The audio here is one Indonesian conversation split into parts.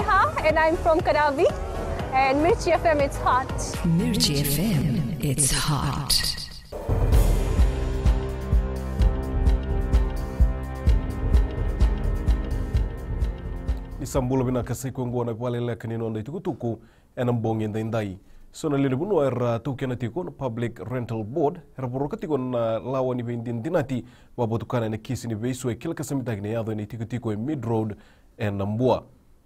Neha and I'm from Karavi and Mirchi FM it's hot. Mirchi FM it's hot. Ni bina kasi kwengu wana kwa lele kanino ndai tukutuku ena mbongi ndai ndai. So na lili bunu era uh, tukena tiko na Public Rental Board era buruka tiko na lawa ni bindin dinati wabotukana na kisi ni beiswe kila kasamita gine yadho ni tiko tiko mid road ena er, mbua.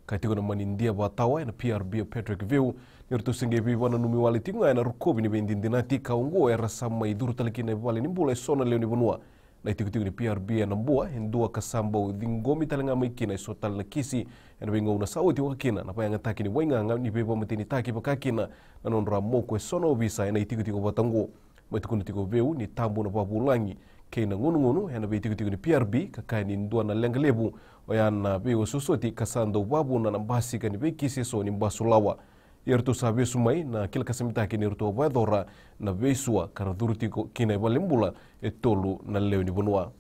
kaitigo na manindia watawa na PRB Patrick View nirutusinge viva na numi wali tinga na rukobi ni bendindi na tika ungo ya rasama iduru taliki na wali nimbula isona leo nibunua na itikutigo ni PRB ya nambua hendua kasamba dinggo talenga maikina iso talina kisi na bingo una sauti kina, na payanga taki ni wainga ni beba matini taki pakakina na nonra moko isona ubisa na itikutigo watango matikuni tigo veu ni tambu na papulangi kaina ngunu ngunu yana bai tigi tigi PRB ka ni ndua na lenga lebu yana ah, bai wasu soti kasando babu na nambasi kan ni bai kisi so ni basulawa irtu sabe sumai na kila kasimita kini irtu obadora na bai suwa karaduruti kina e etolu na leo ni bunua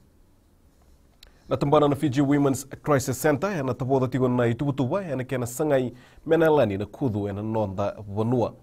na tambana na Fiji Women's Crisis Center yana taboda tigo na itubutuba yana kena sangai menalani na kudu yana nonda bunua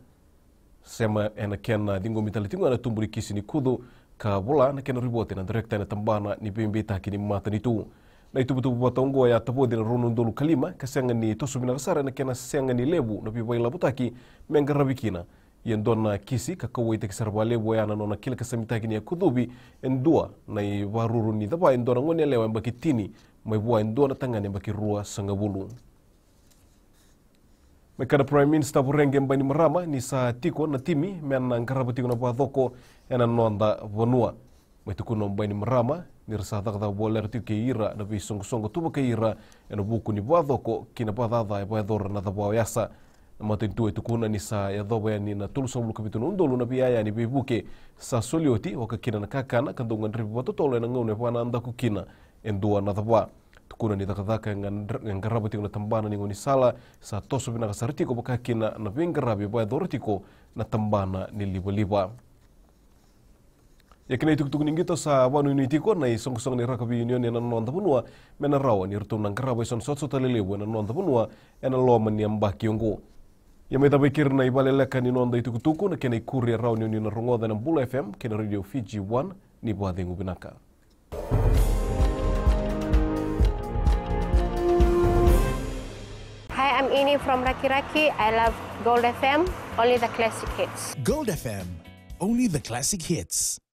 sema yana kena dingo mitali tingo yana tumburi kisi ni kudu ka kaabulan ken ribotina na tambana ni bimbita kini ni tu na itu butu batongo ya tabodi na runu ndolu kalima kasanga ni tosu bina kasara na kena sanga ni lebu na pipa ila butaki mengarabikina na kisi ka kakawaita kisarba lebu ya na nona kila kasamita kini ya kudubi e dua na waruru ni daba e ndona ngone lewa mbakitini maibua e ndona tangani mbakirua sangabulu mekada prime minister burenge mbani marama ni saa tiko na timi meana nkarabo tiko na bwathoko ena nonda vonua mwetikuno mbani marama murama nirisathakatha bwolera tiko keira na bisongosongo tubo keira ena bukuni bwathoko kina bwathatha bwethora na thabwao yasa matintuwe tukuna ni saa ya yathoba yani na tulu sombulu kapitunu undolu na biya yani bibuke sa solioti wakakina na kakana kandunga ndribu watotolo ena ngaune bwana anda kina endua na thabwao kuna ni takataka ngarabo tiko na tambana ningo ni sala sa toso bina kasar tiko baka kina na bengarabe baya doro tiko na tambana ni liba-liba ya itu ituktuk ningito sa wanu ini tiko na isongsong ni rakabi union yana nonta punua mena rawa ni rutum nang karabo ison sotso talelebu yana nonta punua yana loman ni ambaki yongo Yang meta pikir na ibalele kan inonda ituktuku na kena ikuri ya rawa ni union rongoda na bula FM kena radio Fiji One ni buah dengu binaka. from Raki Raki. I love Gold FM, only the classic hits. Gold FM, only the classic hits.